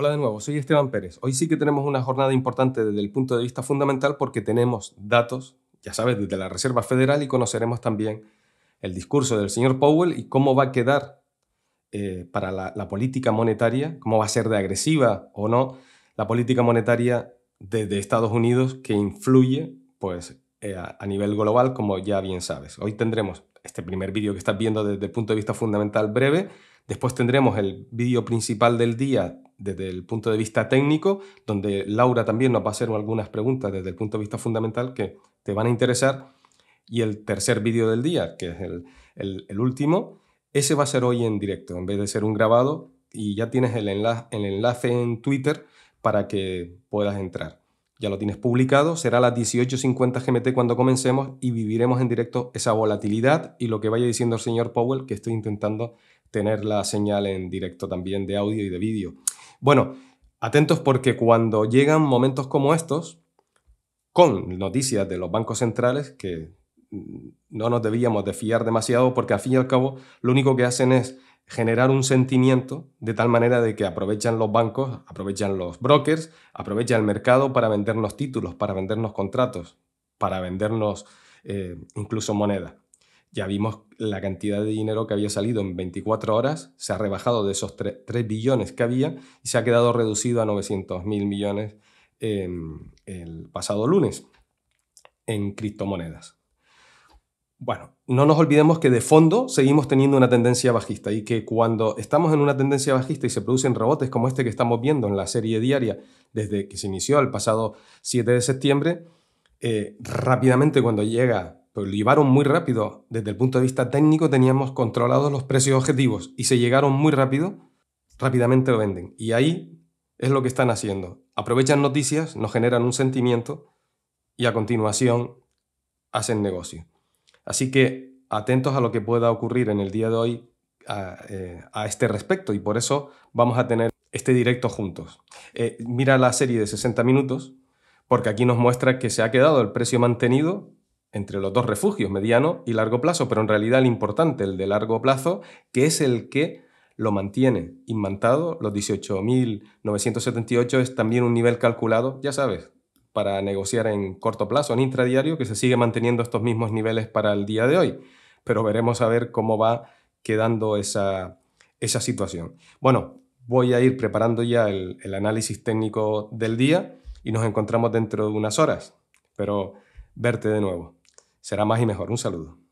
Hola de nuevo, soy Esteban Pérez. Hoy sí que tenemos una jornada importante desde el punto de vista fundamental porque tenemos datos, ya sabes, desde la Reserva Federal y conoceremos también el discurso del señor Powell y cómo va a quedar eh, para la, política monetaria, cómo va a ser de agresiva o no la política monetaria desde Estados Unidos que influye pues, eh, a, a nivel global, como ya bien sabes. Hoy tendremos este primer vídeo que estás viendo desde el punto de vista fundamental breve Después tendremos el vídeo principal del día desde el punto de vista técnico, donde Laura también nos va a hacer algunas preguntas desde el punto de vista fundamental que te van a interesar. Y el tercer vídeo del día, que es el, último, ese va a ser hoy en directo, en vez de ser un grabado, y ya tienes el enlace, el enlace en Twitter para que puedas entrar. Ya lo tienes publicado, será a las 18.50 GMT cuando comencemos y viviremos en directo esa volatilidad y lo que vaya diciendo el señor Powell que estoy intentando tener la señal en directo también de audio y de vídeo. Bueno, atentos porque cuando llegan momentos como estos, con noticias de los bancos centrales, que mm, no nos debíamos de fiar demasiado porque al fin y al cabo lo único que hacen es generar un sentimiento de tal manera de que aprovechan los bancos, aprovechan los brokers, aprovechan el mercado para vendernos títulos, para vendernos contratos, para vendernos eh, incluso moneda ya vimos la cantidad de dinero que había salido en 24 horas, se ha rebajado de esos 3, billones que había y se ha quedado reducido a 900 mil millones em, el pasado lunes en criptomonedas. Bueno, no nos olvidemos que de fondo seguimos teniendo una tendencia bajista y que cuando estamos en una tendencia bajista y se producen rebotes como este que estamos viendo en la serie diaria desde que se inició el pasado 7 de septiembre, eh, rápidamente cuando llega lo llevaron muy rápido. Desde el punto de vista técnico teníamos controlados los precios objetivos y se llegaron muy rápido, rápidamente lo venden. Y ahí es lo que están haciendo. Aprovechan noticias, nos generan un sentimiento y a continuación hacen negocio. Así que atentos a lo que pueda ocurrir en el día de hoy a, eh, este respecto y por eso vamos a tener este directo juntos. Eh, mira la serie de 60 minutos porque aquí nos muestra que se ha quedado el precio mantenido entre los dos refugios, mediano y largo plazo, pero en realidad el importante, el de largo plazo, que es el que lo mantiene inmantado, los 18.978 es también un nivel calculado, ya sabes, para negociar en corto plazo, en intradiario, que se sigue manteniendo estos mismos niveles para el día de hoy, pero veremos a ver cómo va quedando esa, situación. Bueno, voy a ir preparando ya el, el análisis técnico del día y nos encontramos dentro de unas horas, pero verte de nuevo será más y mejor. Un saludo.